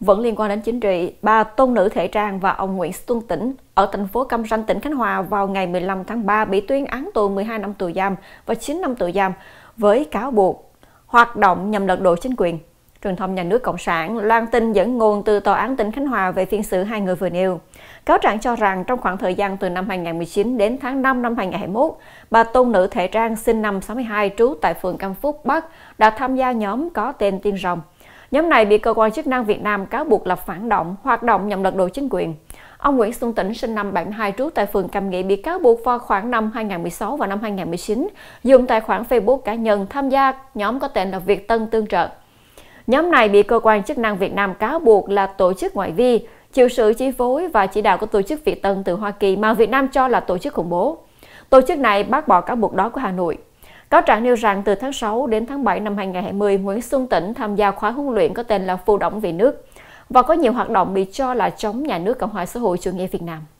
vẫn liên quan đến chính trị, bà Tôn Nữ Thể Trang và ông Nguyễn Xuân Tĩnh ở thành phố Cam Ranh, tỉnh Khánh Hòa vào ngày 15 tháng 3 bị tuyên án tù 12 năm tù giam và 9 năm tù giam với cáo buộc hoạt động nhằm lật đổ chính quyền. Truyền thông nhà nước Cộng sản loan tin dẫn nguồn từ Tòa án tỉnh Khánh Hòa về phiên xử hai người vừa nêu. Cáo trạng cho rằng trong khoảng thời gian từ năm 2019 đến tháng 5 năm 2021, bà Tôn Nữ Thể Trang sinh năm 62 trú tại phường Cam Phúc Bắc đã tham gia nhóm có tên Tiên Rồng – Nhóm này bị cơ quan chức năng Việt Nam cáo buộc là phản động, hoạt động nhằm lật đổ chính quyền. Ông Nguyễn Xuân Tĩnh sinh năm 72 trú tại phường Cam Nghĩa bị cáo buộc vào khoảng năm 2016 và năm 2019 dùng tài khoản Facebook cá nhân tham gia nhóm có tên là Việt Tân Tương trợ. Nhóm này bị cơ quan chức năng Việt Nam cáo buộc là tổ chức ngoại vi, chịu sự chi phối và chỉ đạo của tổ chức Việt Tân từ Hoa Kỳ mà Việt Nam cho là tổ chức khủng bố. Tổ chức này bác bỏ cáo buộc đó của Hà Nội. Cáo trạng nêu rằng từ tháng 6 đến tháng 7 năm 2020, Nguyễn Xuân Tĩnh tham gia khóa huấn luyện có tên là Phụ động vì nước và có nhiều hoạt động bị cho là chống nhà nước Cộng hòa xã hội chủ nghĩa Việt Nam.